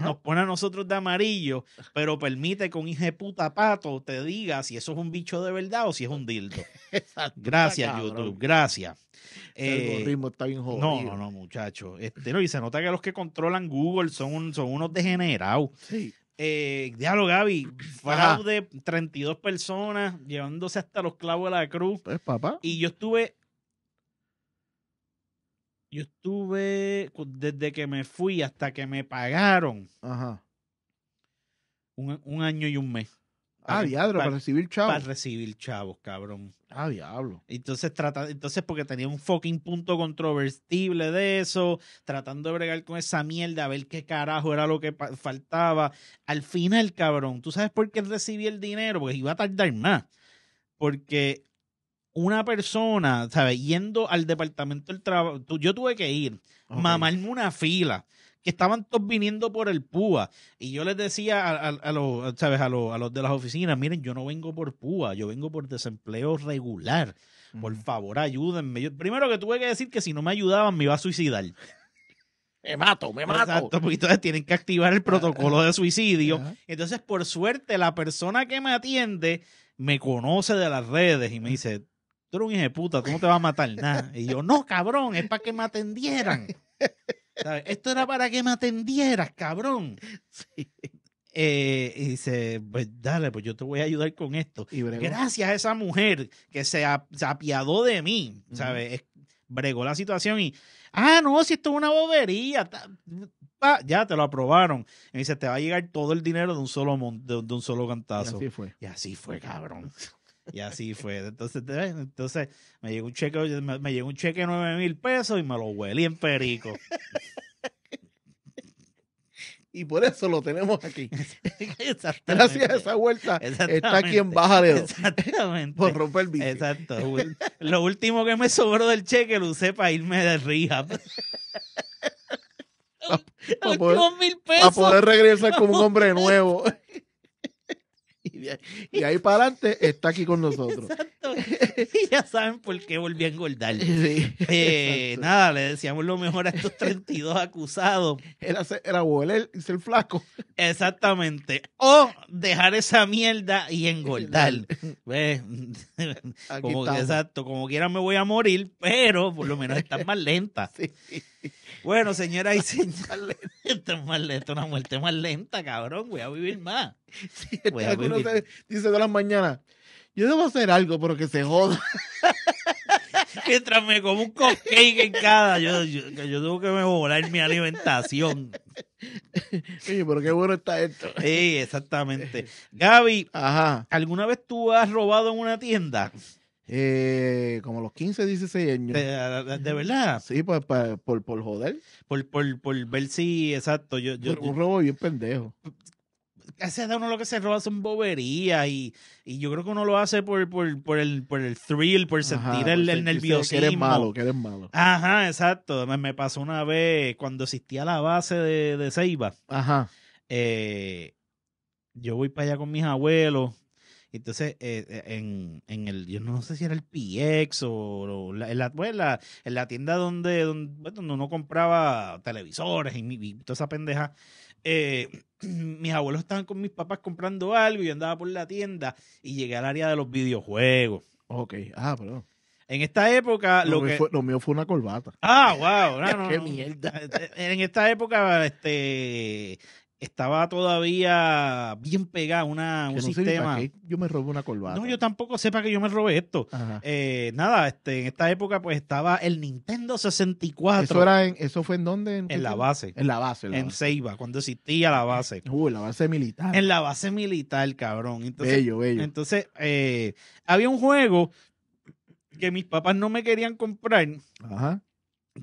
nos pone a nosotros de amarillo, pero permite que un hijo de puta pato te diga si eso es un bicho de verdad o si es un dildo. gracias, YouTube, gracias. El eh, está bien jodido. No, no, no, muchachos. Este, no, y se nota que los que controlan Google son, son unos degenerados. Sí. Eh, diablo, Gaby, fraude, 32 personas llevándose hasta los clavos de la cruz. Es pues, papá. Y yo estuve yo estuve desde que me fui hasta que me pagaron. Ajá. Un, año y un mes. Ah, para, diablo, para, recibir chavos. Para recibir chavos, cabrón. Ah, diablo. Entonces, trata, entonces, porque tenía un fucking punto controvertible de eso, tratando de bregar con esa mierda, a ver qué carajo era lo que faltaba. Al final, cabrón, ¿tú sabes por qué recibí el dinero? Porque iba a tardar más. Porque una persona, ¿sabes? Yendo al departamento del trabajo, yo tuve que ir, mamarme una fila, que estaban todos viniendo por el PUA. Y yo les decía a, los, ¿sabes? A los, de las oficinas, miren, yo no vengo por PUA. yo vengo por desempleo regular. Por favor, ayúdenme. primero que tuve que decir que si no me ayudaban me iba a suicidar. Me mato, me mato. porque entonces tienen que activar el protocolo de suicidio. Entonces, por suerte, la persona que me atiende me conoce de las redes y me dice, tú eres un hijo de puta, tú te vas a matar nada. Y yo, no, cabrón, es para que me atendieran. Esto era para que me atendieras, cabrón. Eh, y dice, pues dale, pues yo te voy a ayudar con esto. Gracias a esa mujer que se, apiadó de mí, ¿sabes? Bregó la situación y, ah, no, si esto es una bobería, ya te lo aprobaron. Y dice, te va a llegar todo el dinero de un solo, de, de un solo cantazo. fue. Y así fue, cabrón. Y así fue. Entonces, eh, entonces me llegó un cheque, me, llegó un cheque de nueve mil pesos y me lo huelí en perico. y por eso lo tenemos aquí. Gracias a esa vuelta está aquí en baja de Exactamente. Por romper el bicho. Exacto. Lo último que me sobró del cheque lo usé para irme de rehab. Para poder regresar como un hombre nuevo. Y ahí para adelante está aquí con nosotros. Y ya saben por qué volví a engordar. Eh, nada, le decíamos lo mejor a estos 32 acusados. Era, era volver y ser flaco. Exactamente. O dejar esa mierda y engordar. Pues, exacto, como quiera me voy a morir, pero por lo menos están más lenta. Sí. Bueno, señora y señores, esto es más lento, una muerte más lenta, cabrón. Voy a vivir más. dice de las mañanas, yo debo hacer algo, pero que se joda. Mientras me como un cupcake en cada, yo, yo, tengo que mejorar mi alimentación. Sí, pero qué bueno está esto. Sí, exactamente. Gaby, Ajá. ¿alguna vez tú has robado en una tienda? eh, como los 15, 16 años. ¿De, verdad? Sí, pues, por, por, joder. Por, ver si, exacto. Yo, yo, un robo bien pendejo. da uno lo que se roba son boberías y, y yo creo que uno lo hace por, por, el, por el thrill, por sentir el, el nerviosismo. Que eres malo, que eres malo. Ajá, exacto. Me, pasó una vez cuando asistía a la base de, de Ceiba. Ajá. Eh, yo voy para allá con mis abuelos entonces, eh, eh, en, en, el, yo no sé si era el PX o, pues, la, en, la, tienda donde, donde, uno compraba televisores y, toda esa pendeja, eh, mis abuelos estaban con mis papás comprando algo y yo andaba por la tienda y llegué al área de los videojuegos. Ok, ah, perdón. En esta época, lo, que... lo mío fue una corbata. Ah, wow. Qué mierda. En esta época, este, estaba todavía bien pegada una, un sistema. yo me robé una corbata. No, yo tampoco sepa que yo me robé esto. Eh, nada, este, en esta época pues estaba el Nintendo 64. ¿Eso, era eso fue en dónde? En, la base. En la base. En, en Ceiba, cuando existía la base. en la base militar. En la base militar, cabrón. Entonces, bello, Entonces, eh, había un juego que mis papás no me querían comprar. Ajá.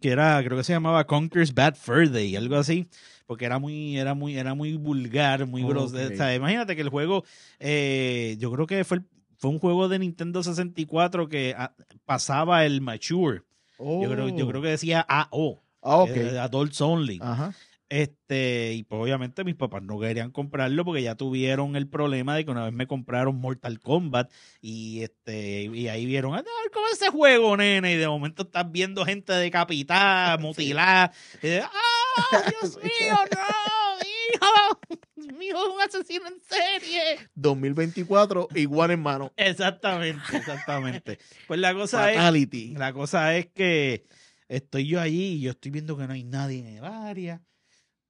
Que era, creo que se llamaba Conquer's Bad Fur Day, algo así porque era muy, era muy, era muy vulgar, muy grosero. O sea, imagínate que el juego, eh, yo creo que fue, fue un juego de Nintendo 64 que ah, pasaba el mature. Yo, creo, oh. que decía AO. Ah, eh, Adults Only. Ajá. Este, y pues obviamente mis papás no querían comprarlo porque ya tuvieron el problema de que una vez me compraron Mortal Kombat y este, y ahí vieron, ah, ¿cómo ese juego, nene? Y de momento estás viendo gente decapitada, mutilada. ¡Ah, Dios mío, no! ¡Hijo! ¡Mi es un asesino en serie! 2024, igual en mano. Exactamente, exactamente. Pues la cosa es. La cosa es que estoy yo allí y yo estoy viendo que no hay nadie en el área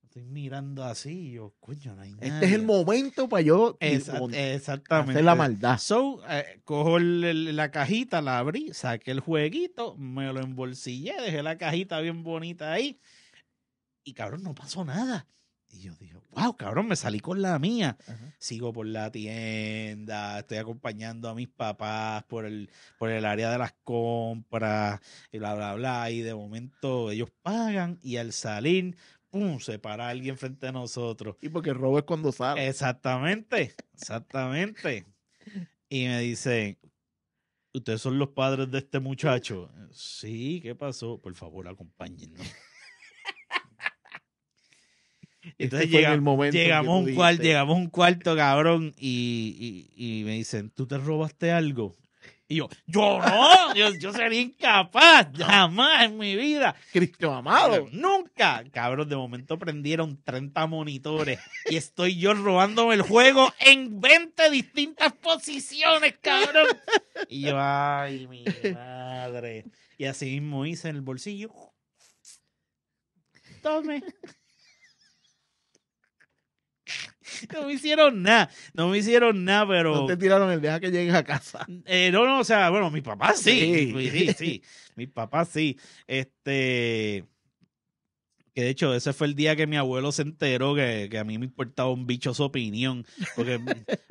estoy mirando así y yo, coño, no hay Este es el momento para yo exactamente. hacer la maldad. So, eh, cojo la cajita, la abrí, saqué el jueguito, me lo embolsillé, dejé la cajita bien bonita ahí y cabrón, no pasó nada. Y yo dije, wow, cabrón, me salí con la mía. Sigo por la tienda, estoy acompañando a mis papás por el, por el área de las compras, y bla, bla, bla. Y de momento ellos pagan y al salir se para alguien frente a nosotros. Y porque robo es cuando sale. Exactamente, exactamente. y me dicen, ¿ustedes son los padres de este muchacho? Sí, ¿qué pasó? Por favor, acompáñenme este Entonces llega, el llegamos, un cuarto, llegamos un cuarto, cabrón, y, y me dicen, ¿tú te robaste algo? Y yo, yo no, yo, sería incapaz, jamás en mi vida. Cristo amado. Nunca. Cabros, de momento prendieron 30 monitores y estoy yo robándome el juego en 20 distintas posiciones, cabrón. Y yo, ay, mi madre. Y así mismo hice en el bolsillo. Tome. no me hicieron nada, no me hicieron nada, pero... No te tiraron el deja que llegues a casa. Eh, no, no, o sea, bueno, mi papá sí, sí, sí, sí mi papá sí. Este... Que de hecho, ese fue el día que mi abuelo se enteró que, que a mí me importaba un bicho su opinión. Porque,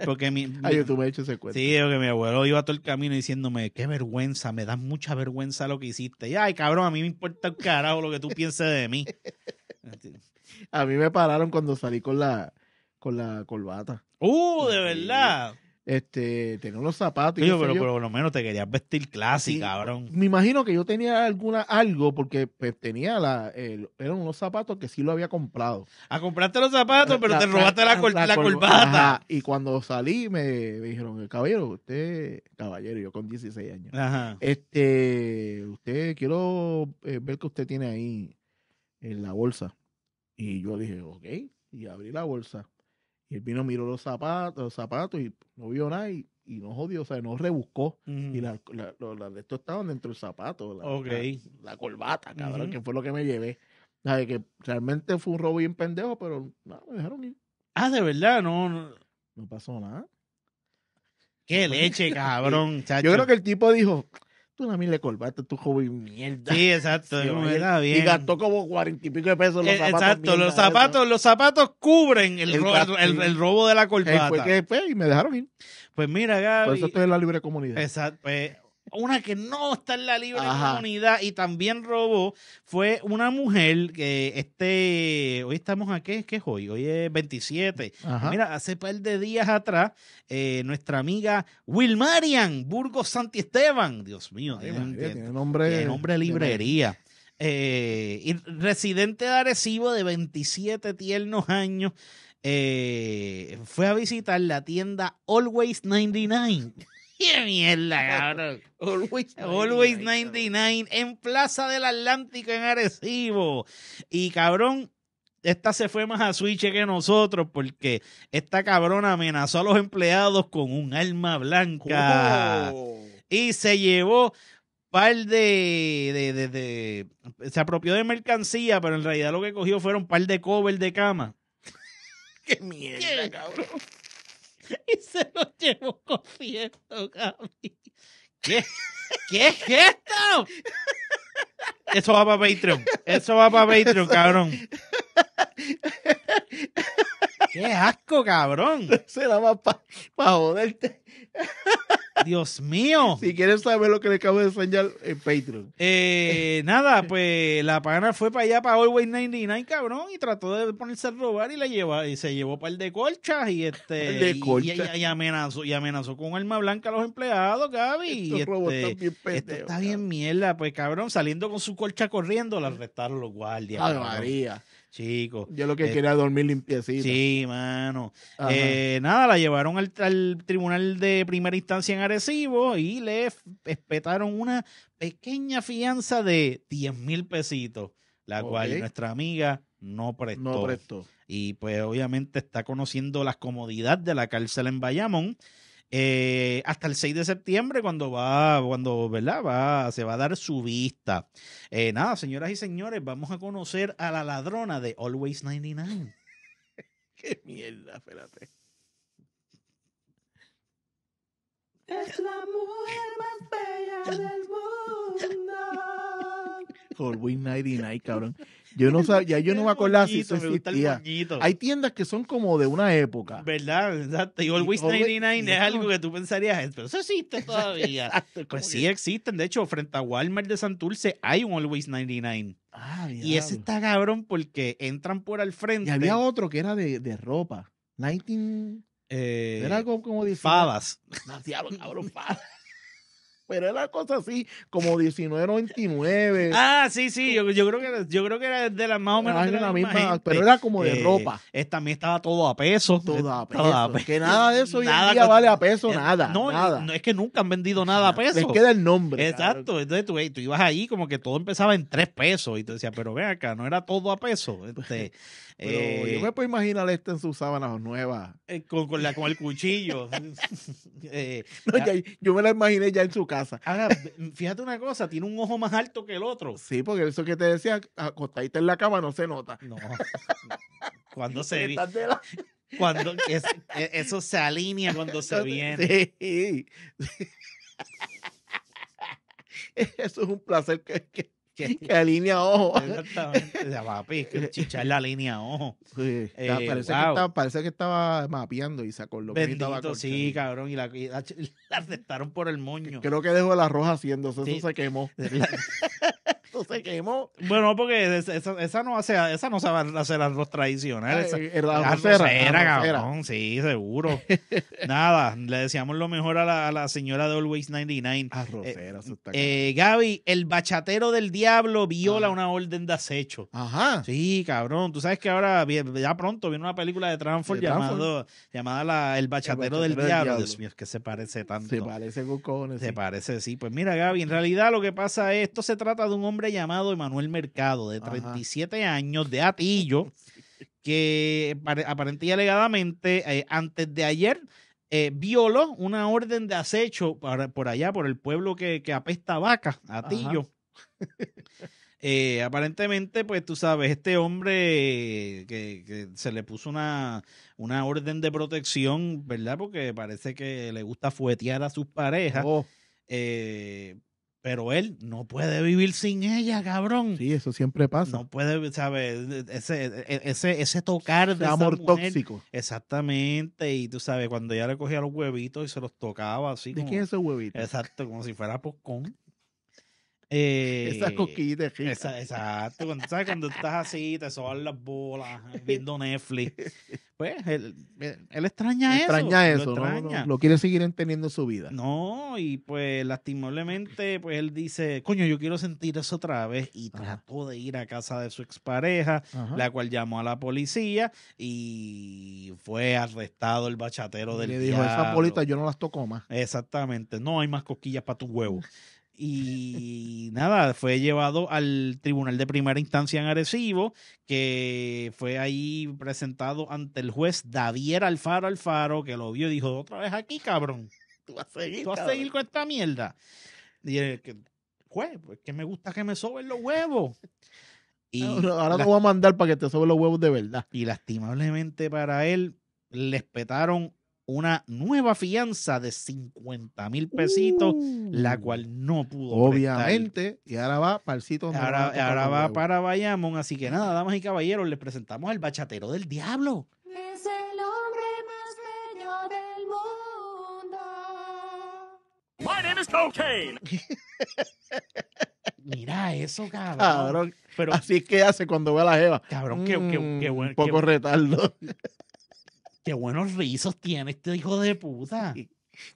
porque mi. Ay, tú me has hecho ese cuento. Sí, porque mi abuelo iba todo el camino diciéndome: Qué vergüenza, me da mucha vergüenza lo que hiciste. Y, ay, cabrón, a mí me importa un carajo lo que tú pienses de mí. a mí me pararon cuando salí con la con la corbata. ¡Uh, de verdad! Este, tenía los zapatos. pero, por lo menos te querías vestir clásica, cabrón. Me imagino que yo tenía alguna, algo, porque pues, tenía la, eran unos zapatos que sí lo había comprado. A ah, compraste los zapatos, pero te robaste la, la, corbata. Y cuando salí me, dijeron, caballero, usted, caballero, yo con 16 años. Ajá. Este, usted, quiero eh, ver que usted tiene ahí en la bolsa. Y yo dije, ok, y abrí la bolsa y él vino, miró los zapatos, los zapatos y no vio nada y, y no jodió, o sea, no rebuscó. Y la, de estos estaban dentro del zapato, la, okay. la, corbata, cabrón, que fue lo que me llevé. O sea, que realmente fue un robo bien pendejo, pero nada, me dejaron ir. Ah, de verdad, no. No, pasó nada. Qué leche, cabrón. Yo creo que el tipo dijo, una mil le tu joven mierda. Sí, exacto. bien. Y gastó como cuarenta y pico de pesos los eh, zapatos. Exacto, los zapatos, los zapatos cubren el, el, el, robo de la eh, corbata. pues, pues, y me dejaron ir. Pues mira, Gaby. Por eso estoy en la libre comunidad. Exacto. Pues, una que no está en la libre comunidad y también robó fue una mujer que este hoy estamos aquí qué, es hoy hoy es 27 mira hace par de días atrás eh, nuestra amiga Wilmarian Burgos Santi Esteban Dios mío tiene, nombre nombre librería eh, y residente de Arecibo de 27 tiernos años eh, fue a visitar la tienda Always 99 ¡Qué mierda, cabrón! Always 99, en Plaza del Atlántico en Arecibo. Y cabrón, esta se fue más a Switch que nosotros porque esta cabrona amenazó a los empleados con un arma blanca. Oh. Y se llevó par de, de, de, Se apropió de mercancía, pero en realidad lo que cogió fueron par de cover de cama. ¡Qué mierda, cabrón! y se lo llevó corriendo, Gaby. ¿Qué? ¿Qué es esto? Eso va para Patreon. Eso va para Patreon, cabrón. ¡Qué asco, cabrón! la va para joderte. Dios mío. Si quieres saber lo que le acabo de enseñar en Patreon. Eh, nada, pues la pana fue para allá, para Always 99, cabrón, y trató de ponerse a robar y la lleva, y se llevó para el de colchas y este. y, amenazó, y amenazó con arma blanca a los empleados, Gaby. y este, están bien está bien mierda, pues cabrón, saliendo con su colcha corriendo, la arrestaron los guardias. Ay, María. Chico. Yo lo que eh, quería quería dormir limpiecito. Sí, mano. Eh, nada, la llevaron al, tribunal de primera instancia en Arecibo y le espetaron una pequeña fianza de 10 mil pesitos, la cual nuestra amiga no prestó. No prestó. Y pues obviamente está conociendo las comodidades de la cárcel en Bayamón eh, hasta el 6 de septiembre cuando va, cuando, ¿verdad? Va, se va a dar su vista. Eh, nada, señoras y señores, vamos a conocer a la ladrona de Always 99. Qué mierda, espérate. Es la mujer más bella del mundo. Always 99, cabrón. Yo no sabía, yo no me acordaba si eso existía. Hay tiendas que son como de una época. ¿Verdad? Exacto. Y Always 99 es algo que tú pensarías, pero eso existe todavía. pues sí existen. De hecho, frente a Walmart de Santulce hay un Always 99. Ah, y ese está cabrón porque entran por al frente. Y había otro que era de, de ropa. 19... Eh, era algo como... Fadas. No, diablo, cabrón, fadas pero era cosa así como 1999. Ah, sí, sí, yo, yo creo que yo creo que era de las más o menos de la, misma, pero era como de eh, ropa. esta también estaba todo a peso. Todo a peso. Que nada de eso nada vale a peso, eh, nada. No, nada. es que nunca han vendido nada a peso. Les queda el nombre. Exacto. Entonces tú, ibas ahí como que todo empezaba en tres pesos y tú decías, pero ve acá, no era todo a peso. Este, pero eh, yo me puedo imaginar este en sus sábanas nuevas. Con, con, el cuchillo. yo me la imaginé ya en su casa fíjate una cosa, tiene un ojo más alto que el otro. Sí, porque eso que te decía, acostadita en la cama no se nota. No. Cuando se Cuando e, eso se alinea cuando se viene. Sí. Eso es un placer que que, que línea ojo. Exactamente. O sea, papi, es la línea ojo. Sí. Eh, parece, que estaba, parece, mapeando y sacó lo Bendito, sí, cabrón. Y la, aceptaron por el moño. Creo que dejó la roja haciéndose, eso se quemó. se quemó. Bueno, porque esa, esa no hace, esa no sabe hacer arroz tradicional. Esa, cabrón, sí, seguro. Nada, le decíamos lo mejor a la, señora de Always 99. Arrocera, ah, está eh, eh, Gaby, el bachatero del diablo viola una orden de acecho. Ajá. Sí, cabrón. Tú sabes que ahora, ya pronto, viene una película de Transform llamada El bachatero, del, diablo. Dios mío, es que se parece tanto. Se parece Se sí. parece, sí. Pues mira, Gaby, en realidad lo que pasa es, esto se trata de un hombre llamado Emanuel Mercado, de 37 años, de Atillo, que aparentemente y alegadamente eh, antes de ayer eh, violó una orden de acecho por allá, por el pueblo que, apesta vaca, Atillo. Eh, aparentemente, pues tú sabes, este hombre que, se le puso una, una orden de protección, ¿verdad? Porque parece que le gusta fuetear a sus parejas. Oh pero él no puede vivir sin ella, cabrón. Sí, eso siempre pasa. No puede, ¿sabes? Ese, ese, ese tocar de amor tóxico. Exactamente. Y tú sabes, cuando ella le cogía los huevitos y se los tocaba así. ¿De quién es ese huevito? Exacto, como si fuera pocón. Eh, Esas cosquillitas esa, Exacto. Cuando, ¿sabes? Cuando estás así, te soban las bolas eh, viendo Netflix. Pues él, eh, él extraña eso. Extraña eso. Lo, lo quiere seguir entendiendo su vida. No, y pues lastimablemente, pues él dice, coño, yo quiero sentir eso otra vez. Y trató de ir a casa de su expareja, la cual llamó a la policía y fue arrestado el bachatero y del Le dijo, esas bolitas yo no las toco más. Exactamente. No hay más cosquillas para tu huevo. Y nada, fue llevado al tribunal de primera instancia en Arecibo, que fue ahí presentado ante el juez Davier Alfaro Alfaro, que lo vio y dijo, otra vez aquí, cabrón. Tú vas a seguir, con esta mierda. Y juez, pues que me gusta que me soben los huevos. Y ahora te voy a mandar para que te soben los huevos de verdad. Y lastimablemente para él, les petaron una nueva fianza de 50 mil pesitos, la uh. cual no pudo. Obviamente, y ahora va para el Ahora, va, para Bayamon. así que nada, damas y caballeros, les presentamos al bachatero del diablo. Es el hombre más bello del mundo. My name is Cocaine. Mira eso, cabrón. Pero, así es que hace cuando ve a la Jeva. Cabrón, qué, qué, qué, mm, bueno. poco retardo. qué buenos rizos tiene este hijo de puta.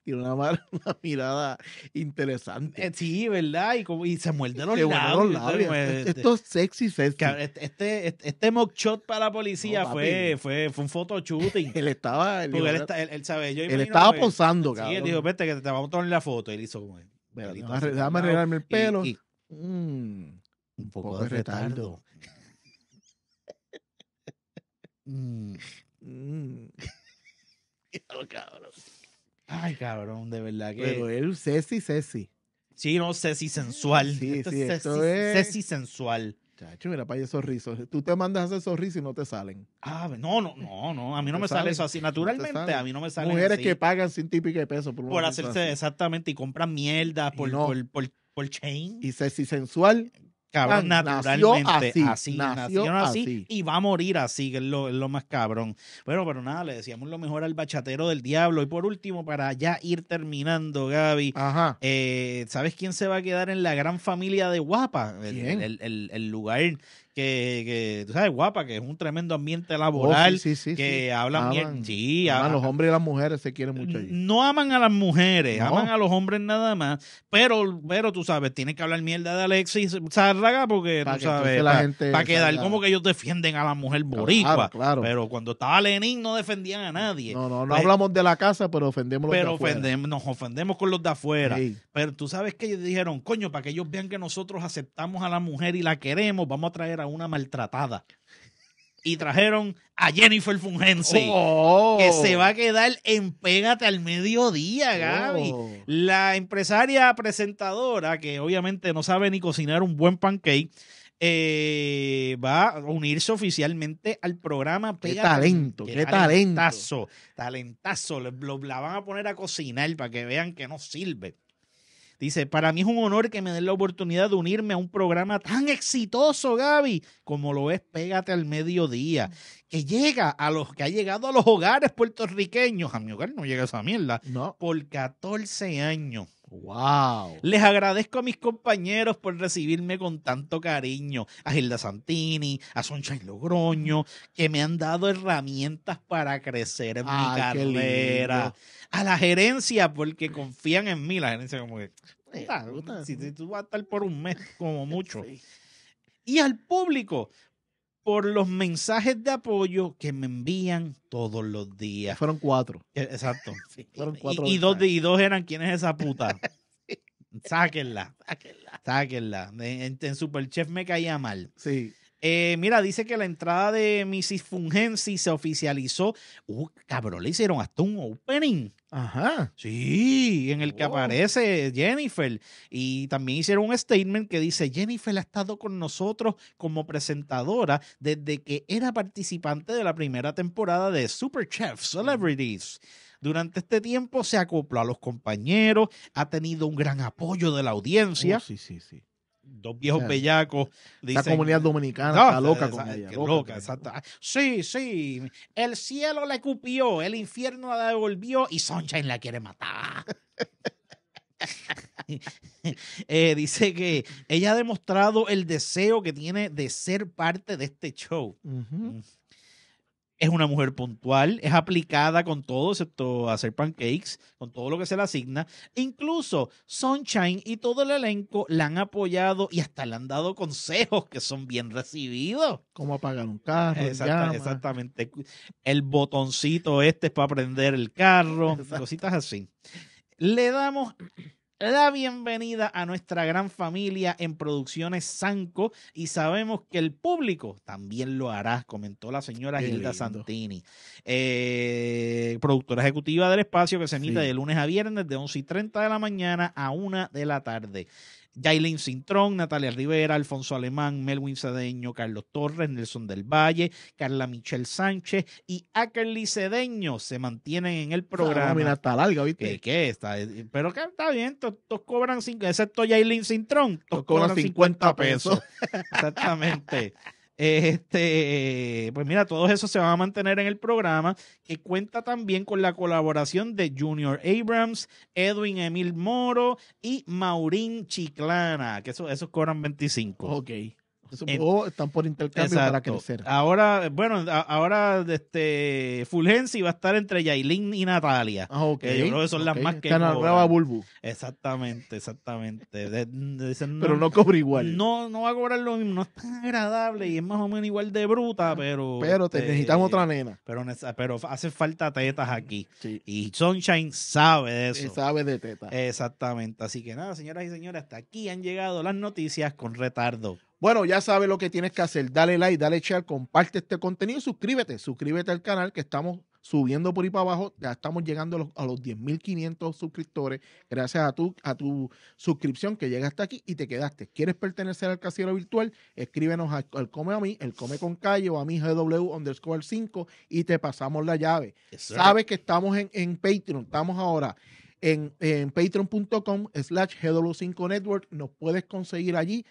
tiene una, mirada interesante. Eh, sí, ¿verdad? Y, se muerde los se labios. Los Esto es sexy, sexy. Este, este, este, este mock shot para la policía fue, fue, fue un photo él estaba... Él, él, estaba posando, cabrón. Sí, él dijo, vete que te vamos a tomar la foto. Él hizo como... déjame, arreglarme el pelo. Mm, un poco, de retardo. Mm. Mm. Ay, cabrón, de verdad que. Pero él, Ceci, Ceci. Sí, no, Ceci sensual. Sí, Ceci, es... sensual. Chacho, mira, para esos risos Tú te mandas a hacer esos y no te salen. Ah, no, no, no, no. A mí no, me sale eso así. Naturalmente, a mí no me sale Mujeres que pagan sin típica de peso por, hacerse, exactamente, y compran mierda por, chain. Y ceci sensual Cabrón, naturalmente. así, así, así, y va a morir así, que es lo, lo más cabrón. Bueno, pero nada, le decíamos lo mejor al bachatero del diablo. Y por último, para ya ir terminando, Gaby, eh, ¿sabes quién se va a quedar en la gran familia de Guapa? el lugar que, que, tú sabes, guapa, que es un tremendo ambiente oh, laboral, que hablan bien. Sí, los hombres y las mujeres se quieren mucho allí. No aman a las mujeres, aman a los hombres nada más, pero, pero tú sabes, tiene que hablar mierda de Alexis Zárraga porque, tú sabes, para, gente para quedar como que ellos defienden a la mujer boricua. Claro, Pero cuando estaba Lenin no defendían a nadie. No, no, no pues hablamos de la casa, pero ofendemos los pero de afuera. nos ofendemos con los de afuera. Pero tú sabes que ellos dijeron, coño, para que ellos vean que nosotros aceptamos a la mujer y la queremos, vamos a traer a una maltratada. Y trajeron a Jennifer Fungense, oh. que se va a quedar en Pégate al Mediodía, oh. Gaby. La empresaria presentadora, que obviamente no sabe ni cocinar un buen pancake, eh, va a unirse oficialmente al programa. Pégate. Qué talento, qué, talentazo, Talentazo, la van a poner a cocinar para que vean que no sirve. Dice, para mí es un honor que me den la oportunidad de unirme a un programa tan exitoso, Gaby, como lo es Pégate al Mediodía, que llega a los que ha llegado a los hogares puertorriqueños. A mi hogar no llega esa mierda. No. Por 14 años. ¡Wow! Les agradezco a mis compañeros por recibirme con tanto cariño. A Gilda Santini, a Soncha y Logroño, que me han dado herramientas para crecer en mi ah, carrera. A la gerencia, porque confían en mí. La gerencia, como que. si, tú vas a estar por un mes, como mucho. Y al público, por los mensajes de apoyo que me envían todos los días. Fueron cuatro. E, exacto. Fueron cuatro y, dos, y dos eran quienes es esa puta. Sáquenla. Sáquenla. Sáquenla. En, en, Superchef me caía mal. Sí. Eh, mira, dice que la entrada de Mrs. Fungensi se oficializó. Uh, cabrón, le hicieron hasta un opening. Ajá. Sí, en el que aparece Jennifer. Y también hicieron un statement que dice, Jennifer ha estado con nosotros como presentadora desde que era participante de la primera temporada de Super Chef Celebrities. Durante este tiempo se acopló a los compañeros, ha tenido un gran apoyo de la audiencia. Oh, sí, sí, sí dos viejos bellacos. la comunidad dominicana está loca con ella. Loca, ah, Sí, sí. El cielo la cupió, el infierno la devolvió y Sunshine la quiere matar. Eh, dice que ella ha demostrado el deseo que tiene de ser parte de este show es una mujer puntual, es aplicada con todo, excepto hacer pancakes, con todo lo que se le asigna. Incluso Sunshine y todo el elenco la han apoyado y hasta le han dado consejos que son bien recibidos. Cómo apagar un carro. exactamente. El botoncito este es para prender el carro, cositas así. Le damos la bienvenida a nuestra gran familia en Producciones Sanco y sabemos que el público también lo hará, comentó la señora Gilda Santini, eh, productora ejecutiva del espacio que se emite de lunes a viernes de 11 y 30 de la mañana a 1 de la tarde. Jailin Cintrón, Natalia Rivera, Alfonso Alemán, Melwin Cedeño, Carlos Torres, Nelson del Valle, Carla Michelle Sánchez y Ackerly Cedeño se mantienen en el programa. mira, está larga, ¿viste? ¿Qué, está? Pero está bien, todos cobran, excepto Jailin Sintrón todos cobran 50 pesos. Exactamente. Este, pues mira, todo eso se va a mantener en el programa, que cuenta también con la colaboración de Junior Abrams, Edwin Emil Moro y Maurín Chiclana, que eso, esos cobran 25. Ok. Pues, están por intercambio para crecer. Ahora, bueno, ahora este va a estar entre Yailin y Natalia. Ah, ok. yo creo que son las más que. Bulbu. Exactamente, exactamente. pero no cobra igual. No, no va a cobrar lo mismo. No es tan agradable y es más o menos igual de bruta, ah, pero. Pero este, necesitamos otra nena. Pero, pero hace falta tetas aquí. Y Sunshine sabe de eso. Y sabe de tetas. Exactamente. Así que nada, señoras y señores, hasta aquí han llegado las noticias con retardo. Bueno, ya sabes lo que tienes que hacer. Dale like, dale share, comparte este contenido suscríbete. Suscríbete al canal que estamos subiendo por ahí para abajo. Ya estamos llegando a los, 10.500 suscriptores gracias a tu, a tu suscripción que llega hasta aquí y te quedaste. ¿Quieres pertenecer al casero virtual? Escríbenos al, Come a mí, el Come con Calle o a mi GW underscore 5 y te pasamos la llave. Sabes que estamos en, Patreon, estamos ahora en, en patreon.com slash GW5 Network. Nos puedes conseguir allí.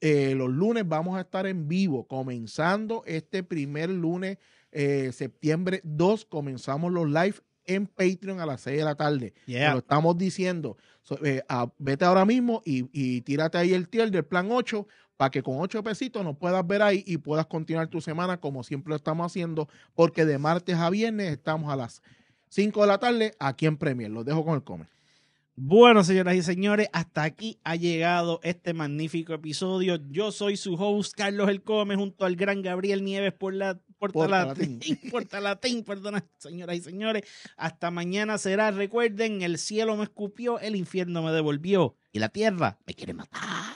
Eh, los lunes vamos a estar en vivo, comenzando este primer lunes, eh, septiembre 2, comenzamos los live en Patreon a las 6 de la tarde. Lo estamos diciendo. Eh, ah, vete ahora mismo y, y, tírate ahí el tier del plan 8 para que con 8 pesitos nos puedas ver ahí y puedas continuar tu semana como siempre lo estamos haciendo, porque de martes a viernes estamos a las 5 de la tarde aquí en Premier. Los dejo con el comer. Bueno, señoras y señores, hasta aquí ha llegado este magnífico episodio. Yo soy su host, Carlos El Come, junto al gran Gabriel Nieves por la Portalatín, Portalatín, perdona, señoras y señores. Hasta mañana será. Recuerden, el cielo me escupió, el infierno me devolvió y la tierra me quiere matar.